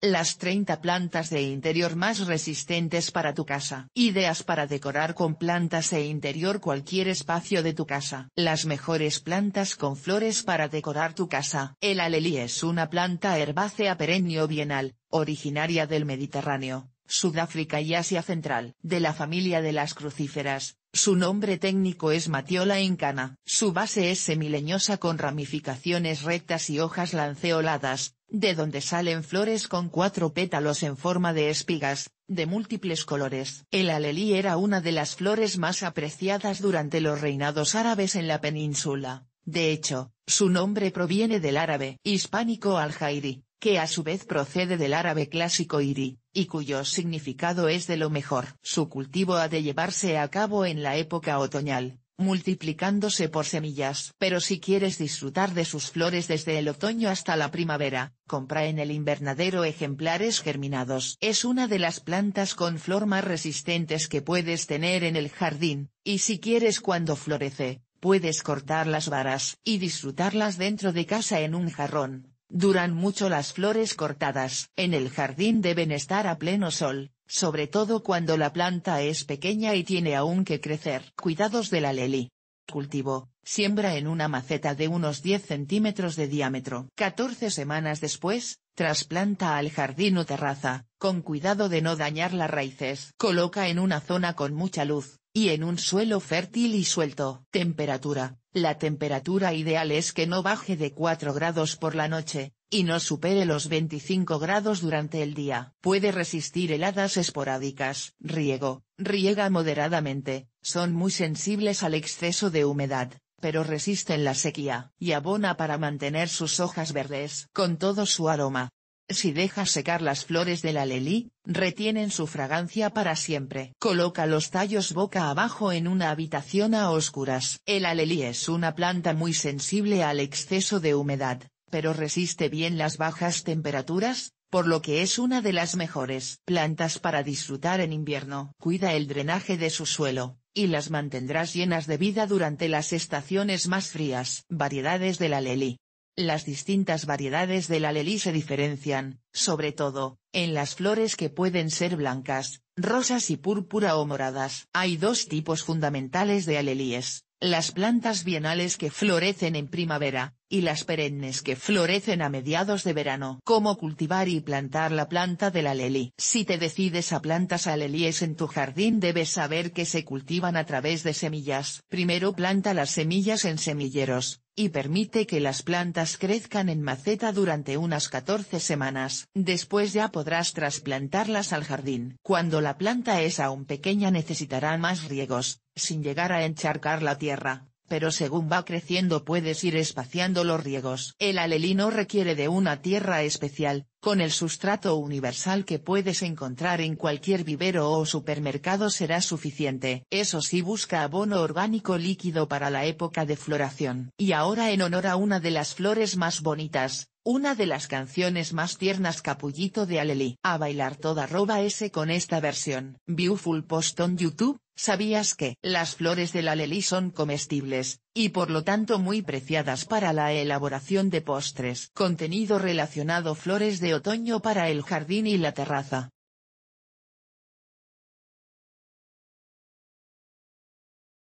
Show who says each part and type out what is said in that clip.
Speaker 1: Las 30 plantas de interior más resistentes para tu casa. Ideas para decorar con plantas e interior cualquier espacio de tu casa. Las mejores plantas con flores para decorar tu casa. El alelí es una planta herbácea perenne bienal, originaria del Mediterráneo, Sudáfrica y Asia Central. De la familia de las crucíferas, su nombre técnico es Matiola incana. Su base es semileñosa con ramificaciones rectas y hojas lanceoladas, de donde salen flores con cuatro pétalos en forma de espigas, de múltiples colores. El alelí era una de las flores más apreciadas durante los reinados árabes en la península. De hecho, su nombre proviene del árabe hispánico al-Jairi, que a su vez procede del árabe clásico iri, y cuyo significado es de lo mejor. Su cultivo ha de llevarse a cabo en la época otoñal, multiplicándose por semillas. Pero si quieres disfrutar de sus flores desde el otoño hasta la primavera, compra en el invernadero ejemplares germinados. Es una de las plantas con flor más resistentes que puedes tener en el jardín, y si quieres cuando florece, puedes cortar las varas y disfrutarlas dentro de casa en un jarrón Duran mucho las flores cortadas. En el jardín deben estar a pleno sol, sobre todo cuando la planta es pequeña y tiene aún que crecer. Cuidados de la leli. Cultivo, siembra en una maceta de unos 10 centímetros de diámetro. 14 semanas después, Trasplanta al jardín o terraza, con cuidado de no dañar las raíces. Coloca en una zona con mucha luz, y en un suelo fértil y suelto. Temperatura. La temperatura ideal es que no baje de 4 grados por la noche, y no supere los 25 grados durante el día. Puede resistir heladas esporádicas. Riego. Riega moderadamente, son muy sensibles al exceso de humedad pero resisten la sequía y abona para mantener sus hojas verdes con todo su aroma. Si deja secar las flores del alelí, retienen su fragancia para siempre. Coloca los tallos boca abajo en una habitación a oscuras. El alelí es una planta muy sensible al exceso de humedad, pero resiste bien las bajas temperaturas, por lo que es una de las mejores plantas para disfrutar en invierno. Cuida el drenaje de su suelo, y las mantendrás llenas de vida durante las estaciones más frías. Variedades de la lelí. Las distintas variedades de la lelí se diferencian, sobre todo, en las flores que pueden ser blancas, rosas y púrpura o moradas. Hay dos tipos fundamentales de alelíes, las plantas bienales que florecen en primavera, y las perennes que florecen a mediados de verano. Cómo cultivar y plantar la planta de la leli. Si te decides a plantas alelíes en tu jardín debes saber que se cultivan a través de semillas. Primero planta las semillas en semilleros, y permite que las plantas crezcan en maceta durante unas 14 semanas. Después ya podrás trasplantarlas al jardín. Cuando la planta es aún pequeña necesitará más riegos, sin llegar a encharcar la tierra pero según va creciendo puedes ir espaciando los riegos. El alelino requiere de una tierra especial, con el sustrato universal que puedes encontrar en cualquier vivero o supermercado será suficiente. Eso sí busca abono orgánico líquido para la época de floración. Y ahora en honor a una de las flores más bonitas, una de las canciones más tiernas Capullito de Alelí. A bailar toda arroba ese con esta versión. Beautiful post on YouTube, ¿sabías que? Las flores del Aleli son comestibles, y por lo tanto muy preciadas para la elaboración de postres. Contenido relacionado flores de otoño para el jardín y la terraza.